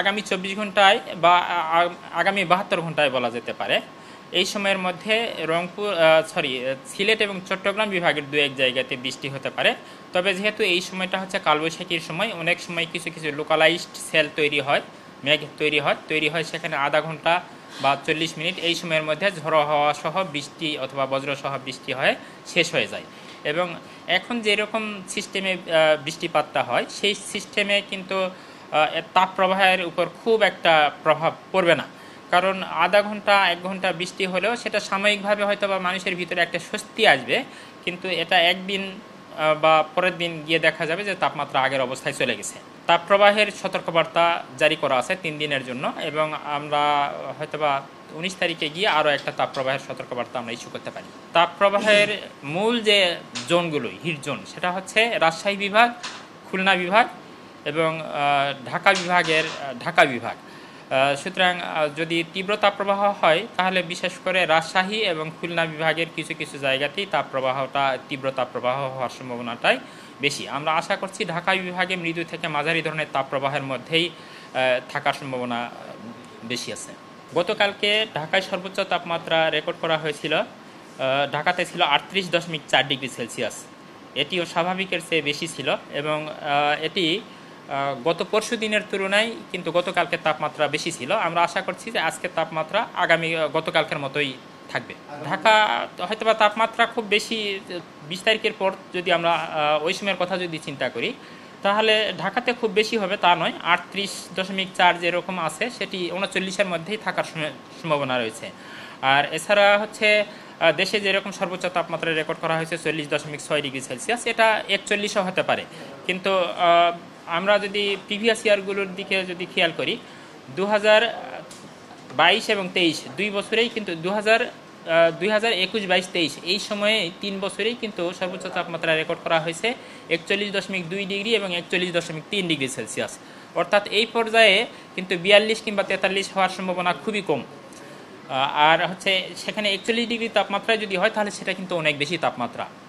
আগামী চব্বিশ ঘন্টায় বা আগামী বাহাত্তর ঘন্টায় বলা যেতে পারে এই সময়ের মধ্যে রংপুর সরি সিলেট এবং চট্টগ্রাম বিভাগের দু এক জায়গাতে বৃষ্টি হতে পারে তবে যেহেতু এই সময়টা হচ্ছে কালবৈশাখীর সময় অনেক সময় কিছু কিছু লোকালাইজড সেল তৈরি হয় মেঘ তৈরি হয় তৈরি হয় সেখানে আধা ঘন্টা বা চল্লিশ মিনিট এই সময়ের মধ্যে ঝড়ো হওয়া সহ বৃষ্টি অথবা বজ্রসহ বৃষ্টি হয়ে শেষ হয়ে যায় এবং এখন যেরকম সিস্টেমে বৃষ্টিপাতটা হয় সেই সিস্টেমে কিন্তু তাপ প্রবাহের উপর খুব একটা প্রভাব পড়বে না কারণ আধা ঘন্টা এক ঘন্টা বৃষ্টি হলেও সেটা সাময়িকভাবে হয়তো বা মানুষের ভিতরে একটা স্বস্তি আসবে কিন্তু এটা একদিন বা পরের দিন গিয়ে দেখা যাবে যে তাপমাত্রা আগের অবস্থায় চলে গেছে তাপপ্রবাহের সতর্কবার্তা জারি করা আছে তিন দিনের জন্য এবং আমরা হয়তোবা উনিশ তারিখে গিয়ে আরও একটা তাপপ্রবাহের সতর্কবার্তা আমরা ইস্যু করতে পারি তাপপ্রবাহের মূল যে জোনগুলো হিট জোন সেটা হচ্ছে রাজশাহী বিভাগ খুলনা বিভাগ এবং ঢাকা বিভাগের ঢাকা বিভাগ সুতরাং যদি তীব্র তাপপ্রবাহ হয় তাহলে বিশেষ করে রাজশাহী এবং খুলনা বিভাগের কিছু কিছু জায়গাতেই তাপপ্রবাহটা তীব্রতা প্রবাহ হওয়ার সম্ভাবনাটাই বেশি আমরা আশা করছি ঢাকা বিভাগে মৃদু থেকে মাঝারি ধরনের তাপপ্রবাহের মধ্যেই থাকার সম্ভাবনা বেশি আছে গতকালকে ঢাকায় সর্বোচ্চ তাপমাত্রা রেকর্ড করা হয়েছিল ঢাকাতে ছিল আটত্রিশ দশমিক চার ডিগ্রি সেলসিয়াস এটিও স্বাভাবিকের চেয়ে বেশি ছিল এবং এটি গত পরশু দিনের তুলনায় কিন্তু গতকালকে তাপমাত্রা বেশি ছিল আমরা আশা করছি যে আজকের তাপমাত্রা আগামী গতকালকের মতোই থাকবে ঢাকা হয়তো বা তাপমাত্রা খুব বেশি বিশ তারিখের পর যদি আমরা ওই সময়ের কথা যদি চিন্তা করি তাহলে ঢাকাতে খুব বেশি হবে তা নয় আটত্রিশ দশমিক চার যেরকম আছে সেটি উনচল্লিশের মধ্যেই থাকার সম্ভাবনা রয়েছে আর এছাড়া হচ্ছে দেশে যেরকম সর্বোচ্চ তাপমাত্রা রেকর্ড করা হয়েছে চল্লিশ দশমিক ছয় ডিগ্রি সেলসিয়াস এটা একচল্লিশও হতে পারে কিন্তু আমরা যদি প্রিভিয়াস ইয়ারগুলোর দিকে যদি খেয়াল করি দু বাইশ এবং তেইশ দুই বছরেই কিন্তু দু হাজার দুই হাজার একুশ বাইশ তেইশ এই সময়ে তিন বছরেই কিন্তু সর্বোচ্চ তাপমাত্রা রেকর্ড করা হয়েছে একচল্লিশ দশমিক দুই ডিগ্রি এবং একচল্লিশ দশমিক তিন ডিগ্রি সেলসিয়াস অর্থাৎ এই পর্যায়ে কিন্তু বিয়াল্লিশ কিংবা তেতাল্লিশ হওয়ার সম্ভাবনা খুবই কম আর হচ্ছে সেখানে একচল্লিশ ডিগ্রি তাপমাত্রায় যদি হয় তাহলে সেটা কিন্তু অনেক বেশি তাপমাত্রা